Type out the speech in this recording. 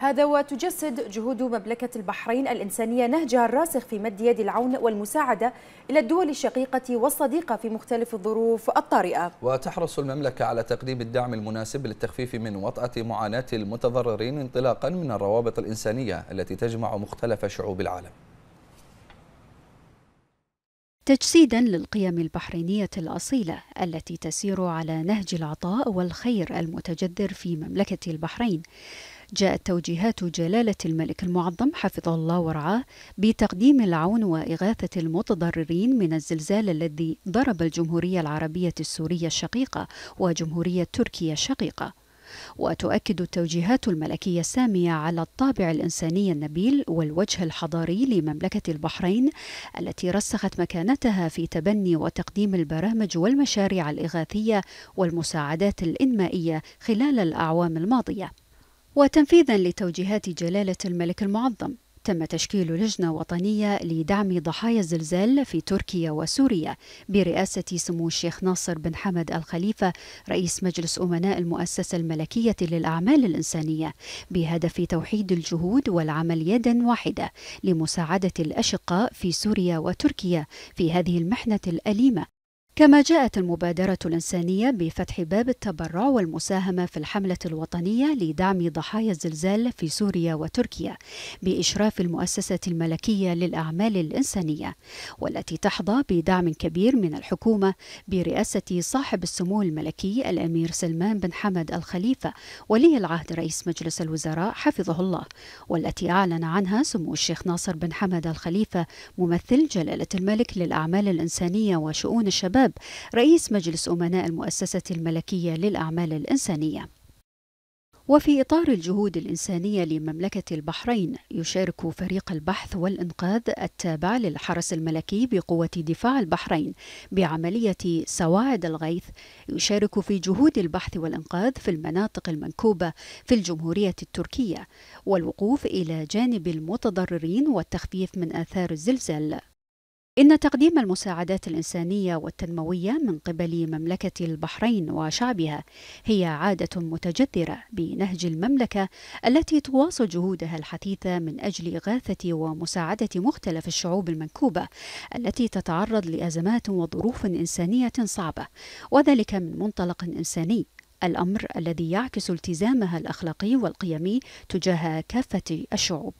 هذا وتجسد جهود مملكة البحرين الإنسانية نهجها الراسخ في مد يد العون والمساعدة إلى الدول الشقيقة والصديقة في مختلف الظروف الطارئة وتحرص المملكة على تقديم الدعم المناسب للتخفيف من وطأة معاناة المتضررين انطلاقا من الروابط الإنسانية التي تجمع مختلف شعوب العالم تجسيدا للقيم البحرينيه الاصيله التي تسير على نهج العطاء والخير المتجذر في مملكه البحرين جاءت توجيهات جلالة الملك المعظم حفظه الله ورعاه بتقديم العون وإغاثة المتضررين من الزلزال الذي ضرب الجمهورية العربية السورية الشقيقة وجمهورية تركيا الشقيقة وتؤكد التوجيهات الملكية السامية على الطابع الإنساني النبيل والوجه الحضاري لمملكة البحرين التي رسخت مكانتها في تبني وتقديم البرامج والمشاريع الإغاثية والمساعدات الإنمائية خلال الأعوام الماضية وتنفيذا لتوجيهات جلالة الملك المعظم تم تشكيل لجنة وطنية لدعم ضحايا الزلزال في تركيا وسوريا برئاسة سمو الشيخ ناصر بن حمد الخليفة رئيس مجلس أمناء المؤسسة الملكية للأعمال الإنسانية بهدف توحيد الجهود والعمل يدا واحدة لمساعدة الأشقاء في سوريا وتركيا في هذه المحنة الأليمة كما جاءت المبادرة الإنسانية بفتح باب التبرع والمساهمة في الحملة الوطنية لدعم ضحايا الزلزال في سوريا وتركيا بإشراف المؤسسة الملكية للأعمال الإنسانية والتي تحظى بدعم كبير من الحكومة برئاسة صاحب السمو الملكي الأمير سلمان بن حمد الخليفة ولي العهد رئيس مجلس الوزراء حفظه الله والتي أعلن عنها سمو الشيخ ناصر بن حمد الخليفة ممثل جلالة الملك للأعمال الإنسانية وشؤون الشباب الشباب رئيس مجلس أمناء المؤسسة الملكية للأعمال الإنسانية وفي إطار الجهود الإنسانية لمملكة البحرين يشارك فريق البحث والإنقاذ التابع للحرس الملكي بقوة دفاع البحرين بعملية سواعد الغيث يشارك في جهود البحث والإنقاذ في المناطق المنكوبة في الجمهورية التركية والوقوف إلى جانب المتضررين والتخفيف من آثار الزلزال إن تقديم المساعدات الإنسانية والتنموية من قبل مملكة البحرين وشعبها هي عادة متجذرة بنهج المملكة التي تواصل جهودها الحثيثة من أجل إغاثة ومساعدة مختلف الشعوب المنكوبة التي تتعرض لأزمات وظروف إنسانية صعبة وذلك من منطلق إنساني الأمر الذي يعكس التزامها الأخلاقي والقيمي تجاه كافة الشعوب